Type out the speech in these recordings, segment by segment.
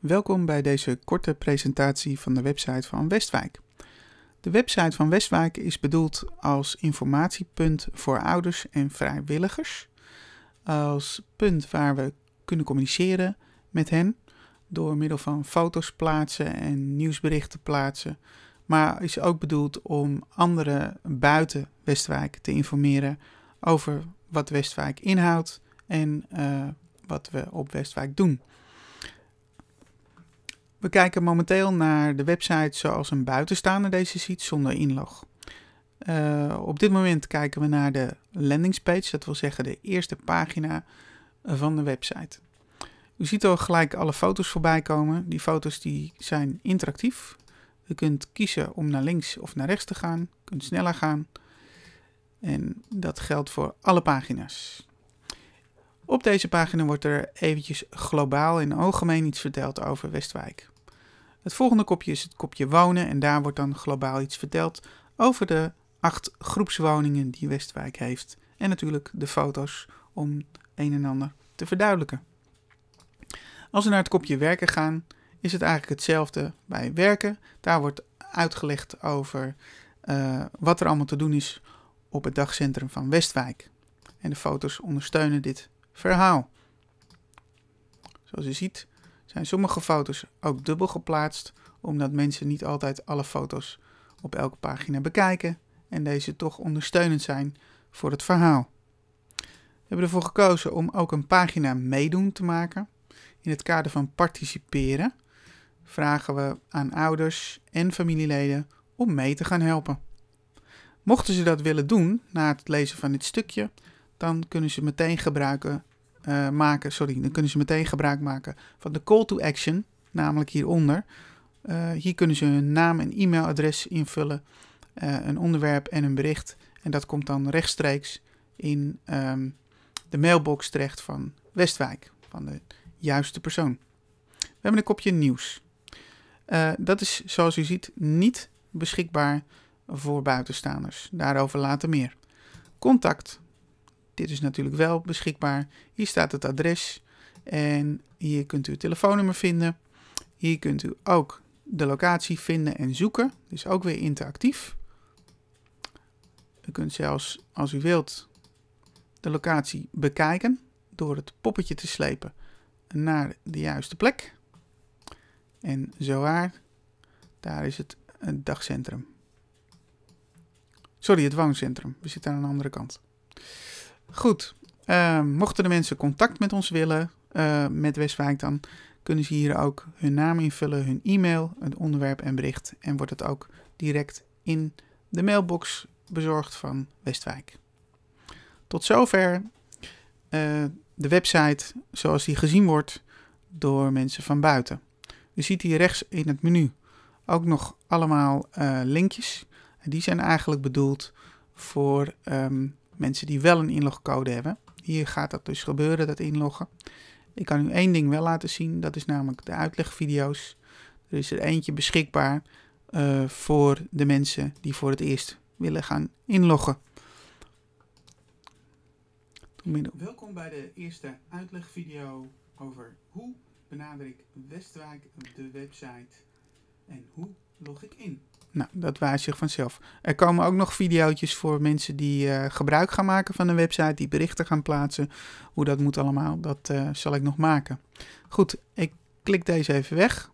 Welkom bij deze korte presentatie van de website van Westwijk. De website van Westwijk is bedoeld als informatiepunt voor ouders en vrijwilligers. Als punt waar we kunnen communiceren met hen door middel van foto's plaatsen en nieuwsberichten plaatsen. Maar is ook bedoeld om anderen buiten Westwijk te informeren over wat Westwijk inhoudt en eh, wat we op Westwijk doen. We kijken momenteel naar de website zoals een buitenstaander deze ziet zonder inlog. Eh, op dit moment kijken we naar de landingspage, dat wil zeggen de eerste pagina van de website. U ziet al gelijk alle foto's voorbij komen. Die foto's die zijn interactief. U kunt kiezen om naar links of naar rechts te gaan. U kunt sneller gaan. En dat geldt voor alle pagina's. Op deze pagina wordt er eventjes globaal en algemeen iets verteld over Westwijk. Het volgende kopje is het kopje wonen en daar wordt dan globaal iets verteld over de acht groepswoningen die Westwijk heeft. En natuurlijk de foto's om een en ander te verduidelijken. Als we naar het kopje werken gaan, is het eigenlijk hetzelfde bij werken. Daar wordt uitgelegd over eh, wat er allemaal te doen is op het dagcentrum van Westwijk. En de foto's ondersteunen dit verhaal. Zoals u ziet zijn sommige foto's ook dubbel geplaatst, omdat mensen niet altijd alle foto's op elke pagina bekijken en deze toch ondersteunend zijn voor het verhaal. We hebben ervoor gekozen om ook een pagina meedoen te maken. In het kader van participeren vragen we aan ouders en familieleden om mee te gaan helpen. Mochten ze dat willen doen na het lezen van dit stukje, dan kunnen ze meteen gebruiken eh, maken, sorry, dan kunnen ze meteen gebruik maken van de call to action, namelijk hieronder. Eh, hier kunnen ze hun naam en e-mailadres invullen, eh, een onderwerp en een bericht. En dat komt dan rechtstreeks in ehm, de mailbox terecht van Westwijk, van de juiste persoon. We hebben een kopje nieuws. dat is, zoals u ziet, niet beschikbaar voor buitenstaanders. Daarover later meer. Contact dit is natuurlijk wel beschikbaar. Hier staat het adres en hier kunt u het telefoonnummer vinden. Hier kunt u ook de locatie vinden en zoeken. Dus ook weer interactief. U kunt zelfs, als u wilt, de locatie bekijken door het poppetje te slepen naar de juiste plek. En waar. daar is het, het dagcentrum. Sorry, het wooncentrum. We zitten aan de andere kant. Goed. Eh, mochten de mensen contact met ons willen, eh, met Westwijk, dan kunnen ze hier ook hun naam invullen, hun e-mail, het onderwerp en bericht. En wordt het ook direct in de mailbox bezorgd van Westwijk. Tot zover. Eh, de website zoals die gezien wordt door mensen van buiten. U ziet hier rechts in het menu ook nog allemaal linkjes. die zijn eigenlijk bedoeld voor ehm, Mensen die wel een inlogcode hebben. Hier gaat dat dus gebeuren, dat inloggen. Ik kan u één ding wel laten zien, dat is namelijk de uitlegvideo's. Er is er eentje beschikbaar eh, voor de mensen die voor het eerst willen gaan inloggen. Welkom bij de eerste uitlegvideo over hoe benader ik Westwijk de website en hoe log ik in. Nou, dat wijst zich vanzelf. Er komen ook nog video's voor mensen die eh, gebruik gaan maken van de website, die berichten gaan plaatsen. Hoe dat moet allemaal, dat eh, zal ik nog maken. Goed, ik klik deze even weg.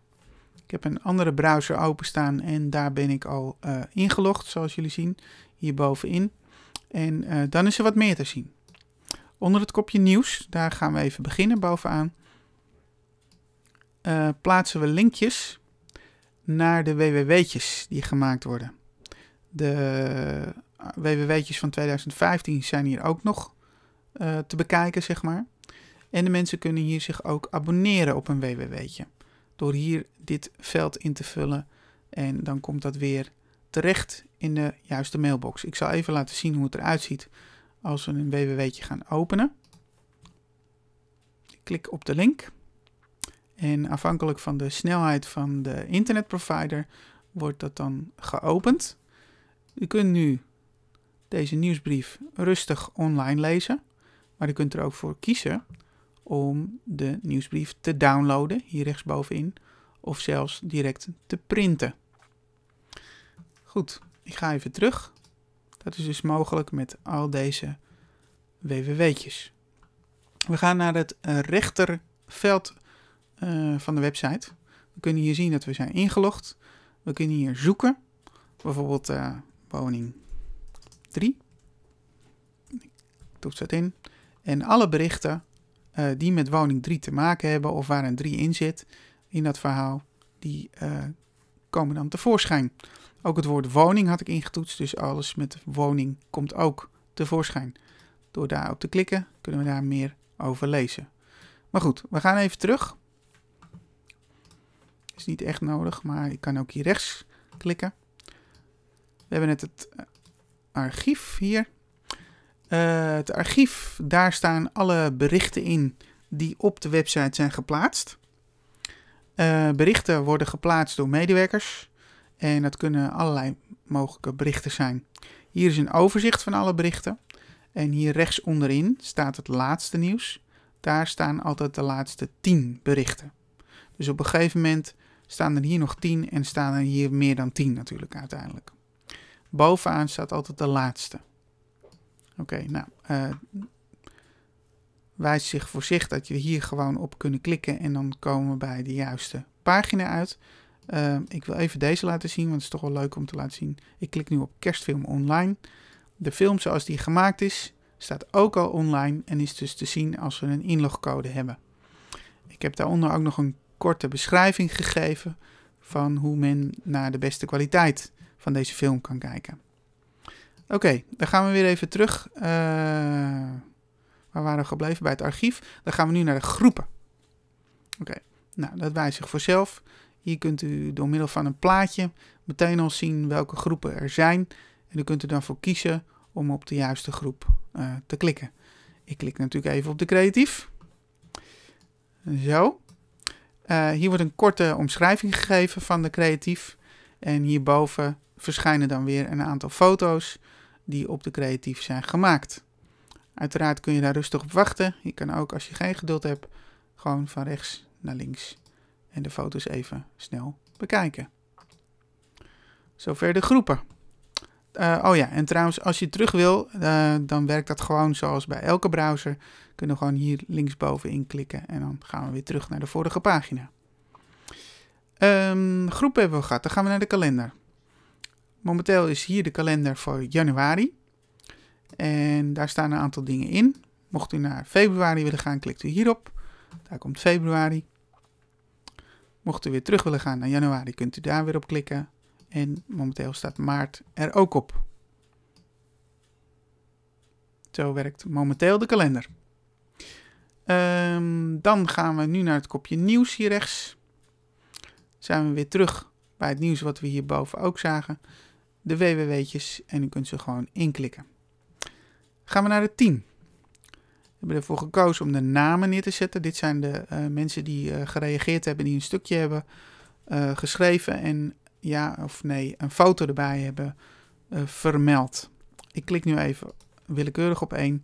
Ik heb een andere browser openstaan en daar ben ik al eh, ingelogd, zoals jullie zien, hierbovenin. En dan is er wat meer te zien. Onder het kopje nieuws, daar gaan we even beginnen bovenaan, plaatsen we linkjes naar de WWW'tjes die gemaakt worden. De eh, WWW'tjes van 2015 zijn hier ook nog eh, te bekijken, zeg maar. En de mensen kunnen hier zich ook abonneren op een WWW'tje. Door hier dit veld in te vullen en dan komt dat weer terecht in de juiste mailbox. Ik zal even laten zien hoe het eruit ziet als we een WWW'tje gaan openen. Ik klik op de link. En afhankelijk van de snelheid van de internetprovider wordt dat dan geopend. U kunt nu deze nieuwsbrief rustig online lezen, maar u kunt er ook voor kiezen om de nieuwsbrief te downloaden, hier rechtsbovenin, of zelfs direct te printen. Goed, ik ga even terug. Dat is dus mogelijk met al deze www'tjes. We gaan naar het rechterveld eh, van de website. We kunnen hier zien dat we zijn ingelogd. We kunnen hier zoeken. Bijvoorbeeld eh, woning 3. Ik toets dat in. En alle berichten eh, die met woning 3 te maken hebben of waar een 3 in zit in dat verhaal, die komen dan tevoorschijn. Ook het woord woning had ik ingetoetst, dus alles met woning komt ook tevoorschijn. Door daarop te klikken kunnen we daar meer over lezen. Maar goed, we gaan even terug is niet echt nodig, maar ik kan ook hier rechts klikken. We hebben net het eh, archief hier. Eh, het archief, daar staan alle berichten in die op de website zijn geplaatst. Eh, berichten worden geplaatst door medewerkers. En dat kunnen allerlei mogelijke berichten zijn. Hier is een overzicht van alle berichten. En hier rechts onderin staat het laatste nieuws. Daar staan altijd de laatste 10 berichten. Dus op een gegeven moment staan er hier nog 10 en staan er hier meer dan 10 natuurlijk uiteindelijk. Bovenaan staat altijd de laatste. Oké, nou, eh, wijst zich voor zich dat je hier gewoon op kunnen klikken en dan komen we bij de juiste pagina uit. Eh, ik wil even deze laten zien, want het is toch wel leuk om te laten zien. Ik klik nu op kerstfilm online. De film zoals die gemaakt is, staat ook al online en is dus te zien als we een inlogcode hebben. Ik heb daaronder ook nog een korte beschrijving gegeven van hoe men naar de beste kwaliteit van deze film kan kijken. Oké, dan gaan we weer even terug. Uh, waar waren we gebleven? Bij het archief. Dan gaan we nu naar de groepen. Oké, nou dat wijst zich voorzelf. Hier kunt u door middel van een plaatje meteen al zien welke groepen er zijn. En u kunt er dan voor kiezen om op de juiste groep eh, te klikken. Ik klik natuurlijk even op de creatief. Zo. Eh, hier wordt een korte omschrijving gegeven van de creatief. En hierboven verschijnen dan weer een aantal foto's die op de creatief zijn gemaakt. Uiteraard kun je daar rustig op wachten. Je kan ook, als je geen geduld hebt, gewoon van rechts naar links en de foto's even snel bekijken. Zover de groepen. Eh, oh ja, en trouwens, als je terug wil, eh, dan werkt dat gewoon zoals bij elke browser. Kunnen we gewoon hier linksboven klikken en dan gaan we weer terug naar de vorige pagina. Um, groep hebben we gehad, dan gaan we naar de kalender. Momenteel is hier de kalender voor januari. En daar staan een aantal dingen in. Mocht u naar februari willen gaan, klikt u hierop. Daar komt februari. Mocht u weer terug willen gaan naar januari, kunt u daar weer op klikken. En momenteel staat maart er ook op. Zo werkt momenteel de kalender. Ehm, dan gaan we nu naar het kopje nieuws hier rechts. Zijn we weer terug bij het nieuws wat we hierboven ook zagen. De www'tjes en u kunt ze gewoon inklikken. Gaan we naar het team. We hebben ervoor gekozen om de namen neer te zetten. Dit zijn de eh, mensen die eh, gereageerd hebben, die een stukje hebben eh, geschreven en ja of nee een foto erbij hebben eh, vermeld. Ik klik nu even willekeurig op één.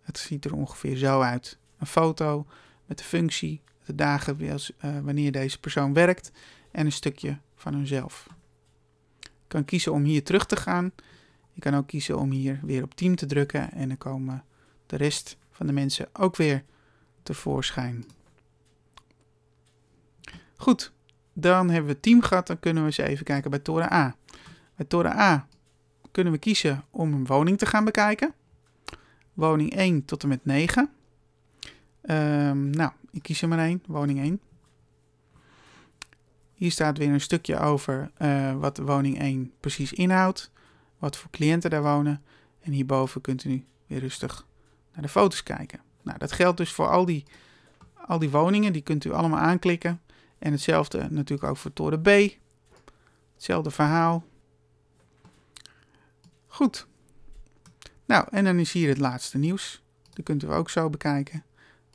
Het ziet er ongeveer zo uit. Een foto met de functie, de dagen eh, wanneer deze persoon werkt en een stukje van hunzelf. Ik kan kiezen om hier terug te gaan. Ik kan ook kiezen om hier weer op team te drukken en dan komen de rest van de mensen ook weer tevoorschijn. Goed, dan hebben we team gehad. Dan kunnen we eens even kijken bij toren A. Bij toren A kunnen we kiezen om een woning te gaan bekijken. Woning 1 tot en met 9. Ehm, nou, ik kies er maar één, woning 1. Hier staat weer een stukje over uh, wat woning 1 precies inhoudt. Wat voor cliënten daar wonen. En hierboven kunt u nu weer rustig naar de foto's kijken. Nou, dat geldt dus voor al die, al die woningen. Die kunt u allemaal aanklikken. En hetzelfde natuurlijk ook voor toren B. Hetzelfde verhaal. Goed. Nou, en dan is hier het laatste nieuws. Dat kunt u ook zo bekijken.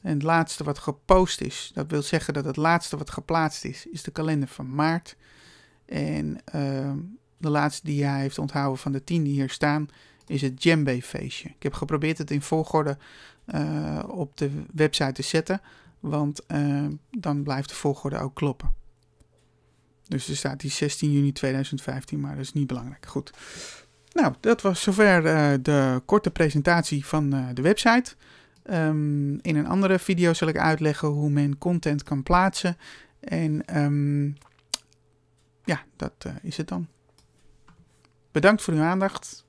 En het laatste wat gepost is, dat wil zeggen dat het laatste wat geplaatst is, is de kalender van maart. En ehm, de laatste die hij heeft onthouden van de tien die hier staan, is het djembe feestje. Ik heb geprobeerd het in volgorde eh, op de website te zetten. Want ehm, dan blijft de volgorde ook kloppen. Dus er staat die 16 juni 2015, maar dat is niet belangrijk. Goed. Nou, dat was zover eh, de korte presentatie van eh, de website. Ehm, in een andere video zal ik uitleggen hoe men content kan plaatsen. En ehm, ja, dat eh, is het dan. Bedankt voor uw aandacht.